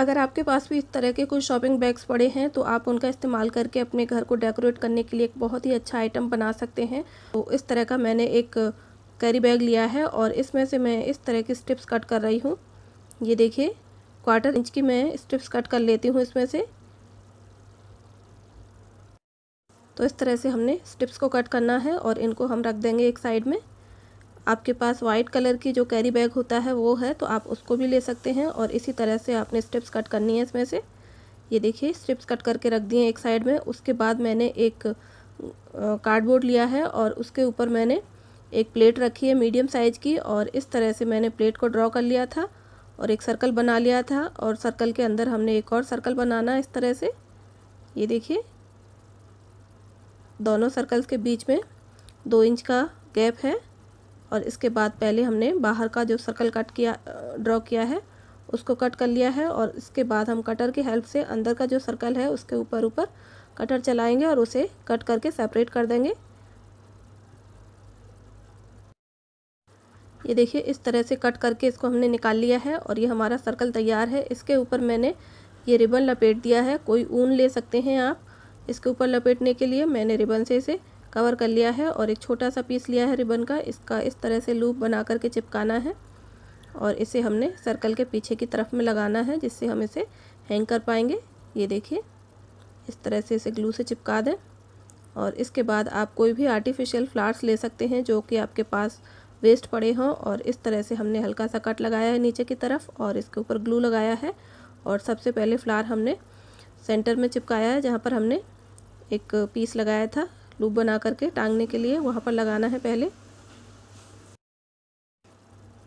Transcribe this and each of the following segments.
अगर आपके पास भी इस तरह के कुछ शॉपिंग बैग्स पड़े हैं तो आप उनका इस्तेमाल करके अपने घर को डेकोरेट करने के लिए एक बहुत ही अच्छा आइटम बना सकते हैं तो इस तरह का मैंने एक कैरी बैग लिया है और इसमें से मैं इस तरह की स्ट्रिप्स कट कर रही हूँ ये देखिए क्वार्टर इंच की मैं स्ट्रिप्स कट कर लेती हूँ इसमें से तो इस तरह से हमने स्ट्रिप्स को कट करना है और इनको हम रख देंगे एक साइड में आपके पास वाइट कलर की जो कैरी बैग होता है वो है तो आप उसको भी ले सकते हैं और इसी तरह से आपने स्ट्रिप्स कट करनी है इसमें से ये देखिए स्ट्रिप्स कट करके रख दिए एक साइड में उसके बाद मैंने एक कार्डबोर्ड लिया है और उसके ऊपर मैंने एक प्लेट रखी है मीडियम साइज़ की और इस तरह से मैंने प्लेट को ड्रॉ कर लिया था और एक सर्कल बना लिया था और सर्कल के अंदर हमने एक और सर्कल बनाना है इस तरह से ये देखिए दोनों सर्कल्स के बीच में दो इंच का गैप है और इसके बाद पहले हमने बाहर का जो सर्कल कट किया ड्रॉ किया है उसको कट कर लिया है और इसके बाद हम कटर की हेल्प से अंदर का जो सर्कल है उसके ऊपर ऊपर कटर चलाएंगे और उसे कट करके सेपरेट कर देंगे ये देखिए इस तरह से कट करके इसको हमने निकाल लिया है और ये हमारा सर्कल तैयार है इसके ऊपर मैंने ये रिबन लपेट दिया है कोई ऊन ले सकते हैं आप इसके ऊपर लपेटने के लिए मैंने रिबन से इसे कवर कर लिया है और एक छोटा सा पीस लिया है रिबन का इसका इस तरह से लूप बना करके चिपकाना है और इसे हमने सर्कल के पीछे की तरफ में लगाना है जिससे हम इसे हैंग कर पाएंगे ये देखिए इस तरह से इसे ग्लू से चिपका दें और इसके बाद आप कोई भी आर्टिफिशियल फ्लावर्स ले सकते हैं जो कि आपके पास वेस्ट पड़े हों और इस तरह से हमने हल्का सा कट लगाया है नीचे की तरफ और इसके ऊपर ग्लू लगाया है और सबसे पहले फ्लावर हमने सेंटर में चिपकाया है जहाँ पर हमने एक पीस लगाया था लूप बना करके टांगने के लिए वहाँ पर लगाना है पहले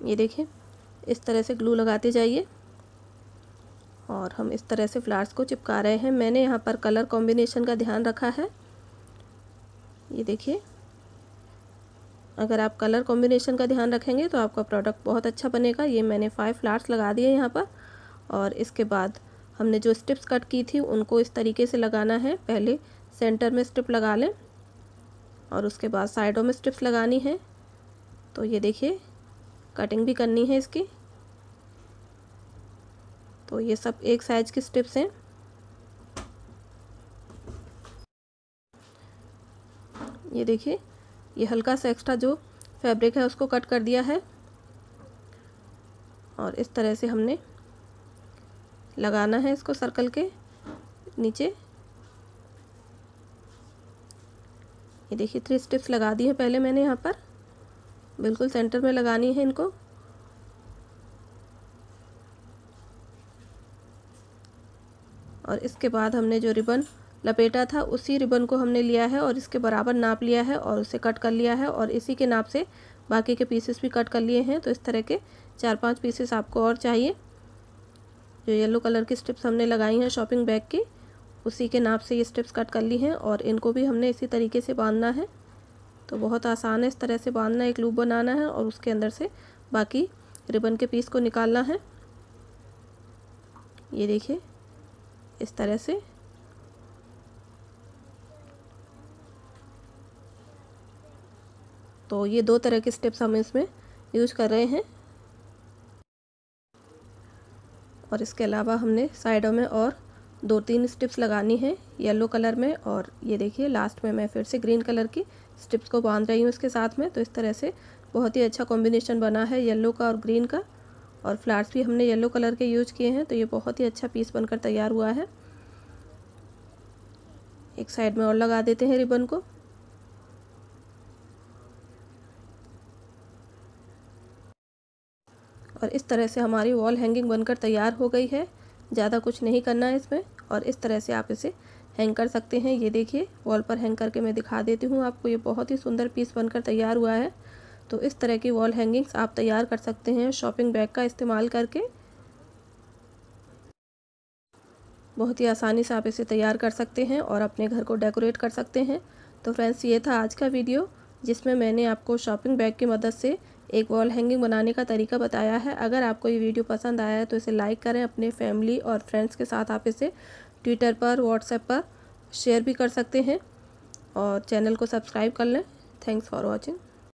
ये देखिए इस तरह से ग्लू लगाते जाइए और हम इस तरह से फ्लावर्स को चिपका रहे हैं मैंने यहाँ पर कलर कॉम्बिनेशन का ध्यान रखा है ये देखिए अगर आप कलर कॉम्बिनेशन का ध्यान रखेंगे तो आपका प्रोडक्ट बहुत अच्छा बनेगा ये मैंने फाइव फ्लावर्स लगा दिए यहाँ पर और इसके बाद हमने जो स्ट्रिप्स कट की थी उनको इस तरीके से लगाना है पहले सेंटर में स्ट्रिप लगा लें और उसके बाद साइडों में स्ट्रिप्स लगानी है तो ये देखिए कटिंग भी करनी है इसकी तो ये सब एक साइज की स्ट्रिप्स हैं ये देखिए ये हल्का सा एक्स्ट्रा जो फैब्रिक है उसको कट कर दिया है और इस तरह से हमने लगाना है इसको सर्कल के नीचे ये देखिए थ्री स्टिप्स लगा दी है पहले मैंने यहाँ पर बिल्कुल सेंटर में लगानी है इनको और इसके बाद हमने जो रिबन लपेटा था उसी रिबन को हमने लिया है और इसके बराबर नाप लिया है और उसे कट कर लिया है और इसी के नाप से बाकी के पीसेस भी कट कर लिए हैं तो इस तरह के चार पांच पीसेस आपको और चाहिए जो येलो कलर की स्ट्रिप्स हमने लगाई हैं शॉपिंग बैग की उसी के नाप से ये स्ट्रिप्स कट कर ली हैं और इनको भी हमने इसी तरीके से बांधना है तो बहुत आसान है इस तरह से बांधना एक लूप बनाना है और उसके अंदर से बाकी रिबन के पीस को निकालना है ये देखिए इस तरह से तो ये दो तरह के स्टेप्स हम इसमें यूज कर रहे हैं और इसके अलावा हमने साइडों में और दो तीन स्टिप्स लगानी है येलो कलर में और ये देखिए लास्ट में मैं फिर से ग्रीन कलर की स्टिप्स को बांध रही हूँ इसके साथ में तो इस तरह से बहुत ही अच्छा कॉम्बिनेशन बना है येलो का और ग्रीन का और फ्लावर्स भी हमने येलो कलर के यूज किए हैं तो ये बहुत ही अच्छा पीस बनकर तैयार हुआ है एक साइड में और लगा देते हैं रिबन को और इस तरह से हमारी वॉल हैंगिंग बनकर तैयार हो गई है ज़्यादा कुछ नहीं करना है इसमें और इस तरह से आप इसे हैंग कर सकते हैं ये देखिए वॉल पर हैंग करके मैं दिखा देती हूँ आपको ये बहुत ही सुंदर पीस बनकर तैयार हुआ है तो इस तरह की वॉल हैंगिंग्स आप तैयार कर सकते हैं शॉपिंग बैग का इस्तेमाल करके बहुत ही आसानी से आप इसे तैयार कर सकते हैं और अपने घर को डेकोरेट कर सकते हैं तो फ्रेंड्स ये था आज का वीडियो जिसमें मैंने आपको शॉपिंग बैग की मदद से एक वॉल हैंगिंग बनाने का तरीका बताया है अगर आपको ये वीडियो पसंद आया है तो इसे लाइक करें अपने फैमिली और फ्रेंड्स के साथ आप इसे ट्विटर पर व्हाट्सएप पर शेयर भी कर सकते हैं और चैनल को सब्सक्राइब कर लें थैंक्स फॉर वॉचिंग